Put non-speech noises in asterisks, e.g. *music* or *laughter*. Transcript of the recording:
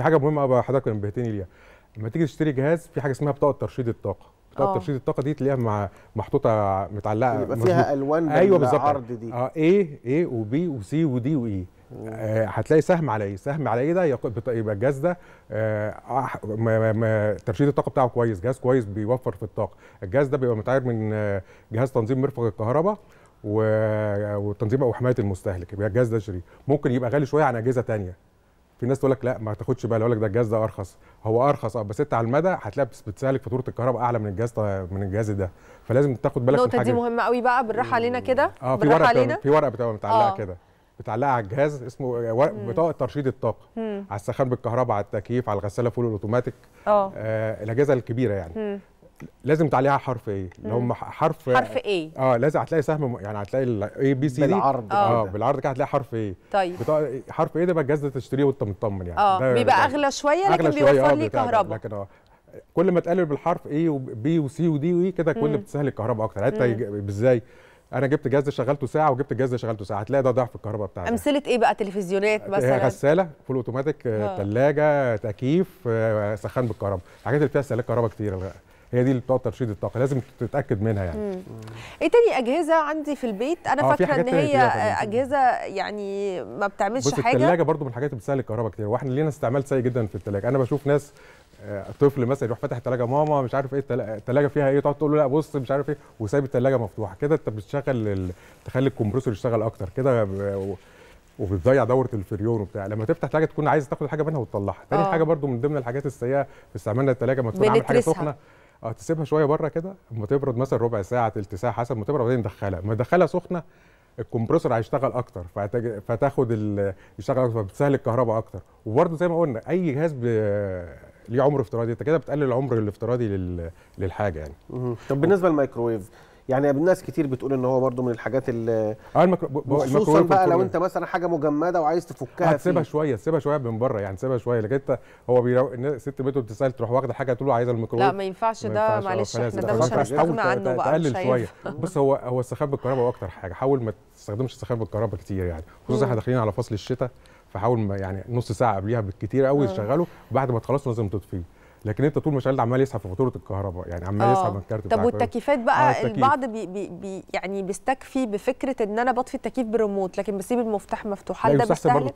في حاجه مهمه بقى حضرتك نبهتني ليها لما تيجي تشتري جهاز في حاجه اسمها بطاقه ترشيد الطاقه بطاقه آه. ترشيد الطاقه دي تلاقيها مع محطوطه متعلقه يبقى فيها الوان ايوه بالظبط دي اه ايه ايه وبي وسي ودي واي هتلاقي سهم على ايه سهم على ايه ده يبقى الجهاز ده آه ترشيد الطاقه بتاعه كويس جهاز كويس بيوفر في الطاقه الجهاز ده بيبقى متعير من آه، جهاز تنظيم مرفق الكهرباء وتنظيم او حمايه المستهلك يبقى الجهاز ده شري ممكن يبقى غالي شويه عن اجهزه ثانيه في ناس تقول لك لا ما تاخدش بالك يقول لك ده الجهاز ده ارخص هو ارخص اه بس انت على المدى هتلاقي بتسالك فاتوره الكهرباء اعلى من الجهاز من الجهاز ده فلازم تاخد بالك النقطه دي مهمه قوي بقى بالراحه علينا كده اه في ورقه علينا. في ورقه بتبقى متعلقه آه. كده بتعلقها على الجهاز اسمه بطاقه ترشيد الطاقه مم. على السخان بالكهرباء على التكييف على الغساله فول الاوتوماتيك اه, آه، الاجهزه الكبيره يعني مم. لازم تعليها حرف ايه اللي هم حرف حرف ايه اه لازم هتلاقي سهم يعني هتلاقي الاي بي سي دي بالعرض آه،, اه بالعرض كده هتلاقي حرف ايه طيب بتاع حرف ايه ده بقى الجهاز ده تشتريه وانت مطمن يعني اه بيبقى اغلى شويه لكن بيوصل بيوفر آه، لي كهرباء لكن اه كل ما تقلل بالحرف ايه وبي وسي ودي وايه e كده كل بتسهل الكهرباء اكتر حتى يعني ازاي انا جبت جهاز شغلته ساعه وجبت جهاز شغلته ساعه هتلاقي ده ضعف الكهرباء بتاعتي امثله ايه بقى تلفزيونات مثلا غساله فول اوتوماتيك ثلاجه تكييف آه، سخان بالكهرباء الحاجات اللي فيها استهلاك كهرباء كتير هي دي اللي بتقعد ترشيد الطاقه لازم تتاكد منها يعني مم. ايه تاني اجهزه عندي في البيت انا آه، فاكره ان هي اجهزه يعني ما بتعملش حاجه الثلاجه برضو من الحاجات اللي بتسهل الكهرباء كتير واحنا لينا استعمال سيء جدا في الثلاجه انا بشوف ناس آه، طفل مثلا يروح فاتح الثلاجه ماما مش عارف ايه الثلاجه فيها ايه تقعد تقول له لا بص مش عارف ايه وسايب الثلاجه مفتوحه كده انت بتشغل تخلي الكمبريسور يشتغل اكتر كده وبتضيع دوره الفريون وبتاع لما تفتح ثلاجه تكون عايز تاخد حاجه منها وتطلعها تاني آه. حاجه برضو من ضمن الحاجات السيئه في استعمالنا الثلاجه ما تكون عامل حاجه سخنه اه تسيبها شويه بره كده اما تبرد مثلا ربع ساعه تلت ساعه حسب ما تبرد وبعدين تدخلها ما تدخلها سخنه الكمبروسر هيشتغل اكتر فتاخد يشتغل اكتر فبتسهل الكهرباء اكتر وبرده زي ما قلنا اي جهاز ليه عمر افتراضي انت كده بتقلل العمر الافتراضي للحاجه يعني طب بالنسبه للميكروويف يعني الناس كتير بتقول ان هو برضه من الحاجات اللي اه خصوصا بقى لو انت مثلا حاجه مجمده وعايز تفكها هتسيبها شويه سيبها شويه من بره يعني سيبها شويه لكن انت هو بيرو... ست بيته بتسال تروح واخده حاجه تقول له عايزه الميكروويف لا ما ينفعش ده معلش آه، احنا ده مش هنستغنى عنه بقى تقلل شويه *laughs* بص هو هو السخان بالكهرباء اكتر حاجه حاول ما تستخدمش السخان بالكهرباء كتير يعني خصوصا احنا داخلين على فصل الشتاء فحاول يعني نص ساعه قبليها بالكتير قوي تشغله وبعد ما تخلص لازم تطفيه لكن انت طول ما شغال عمال يسحب في فاتوره الكهرباء يعني عمال يسحب آه. من الكارت طب والتكييفات بقى آه البعض بي بي يعني بيستكفي بفكره ان انا بطفي التكييف بالريموت لكن بسيب المفتاح مفتوح هل ده بيستهلك